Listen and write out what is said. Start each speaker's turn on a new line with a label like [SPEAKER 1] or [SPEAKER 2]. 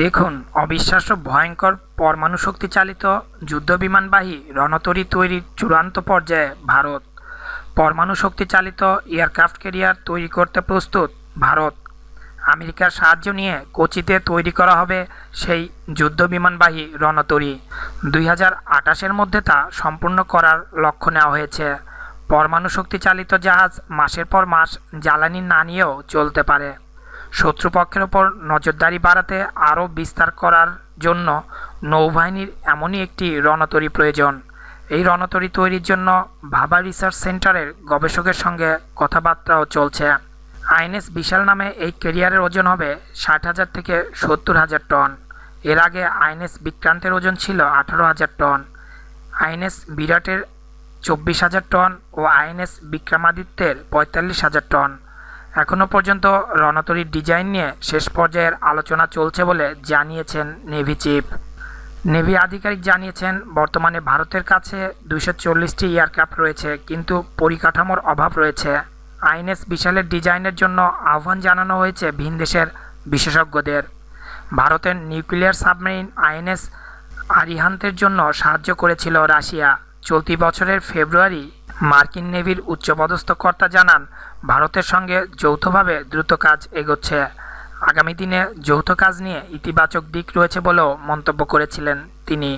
[SPEAKER 1] দেখুন অবিশ্বাস্য ভয়ঙ্কর পরমাণু শক্তি চালিত যুদ্ধবিমানবাহী রণতরী তৈরির চূড়ান্ত পর্যায়ে ভারত পরমাণু শক্তি চালিত এয়ারক্রাফট ক্যারিয়ার তৈরি করতে প্রস্তুত ভারত আমেরিকার সাহায্য নিয়ে কোচিতে তৈরি করা হবে সেই যুদ্ধবিমানবাহী রণতরী দুই হাজার মধ্যে তা সম্পূর্ণ করার লক্ষ্য নেওয়া হয়েছে পরমাণু শক্তি চালিত জাহাজ মাসের পর মাস জ্বালানি না নিয়েও চলতে পারে শত্রুপক্ষের ওপর নজরদারি বাড়াতে আরও বিস্তার করার জন্য নৌবাহিনীর এমনই একটি রণতরী প্রয়োজন এই রণতরি তৈরির জন্য ভাবা রিসার্চ সেন্টারের গবেষকের সঙ্গে কথাবার্তাও চলছে আইএনএস বিশাল নামে এই কেরিয়ারের ওজন হবে ষাট হাজার থেকে সত্তর হাজার টন এর আগে আইএনএস বিক্রান্তের ওজন ছিল আঠারো হাজার টন আইএনএস বিরাটের চব্বিশ হাজার টন ও আইএনএস বিক্রমাদিত্যের পঁয়তাল্লিশ হাজার টন এখনও পর্যন্ত রণতরীর ডিজাইন নিয়ে শেষ পর্যায়ের আলোচনা চলছে বলে জানিয়েছেন নেভি চিফ নেভি আধিকারিক জানিয়েছেন বর্তমানে ভারতের কাছে দুশো চল্লিশটি এয়ারক্রাফ্ট রয়েছে কিন্তু পরিকাঠামোর অভাব রয়েছে আইএনএস বিশালের ডিজাইনের জন্য আহ্বান জানানো হয়েছে ভিনদেশের বিশেষজ্ঞদের ভারতের নিউক্লিয়ার সাবমেরিন আইএনএস আরিহান্তের জন্য সাহায্য করেছিল রাশিয়া চলতি বছরের ফেব্রুয়ারি মার্কিন নেভির উচ্চপদস্থ কর্তা জানান ভারতের সঙ্গে যৌথভাবে দ্রুত কাজ এগোচ্ছে আগামী দিনে যৌথ কাজ নিয়ে ইতিবাচক দিক রয়েছে বলেও মন্তব্য করেছিলেন তিনি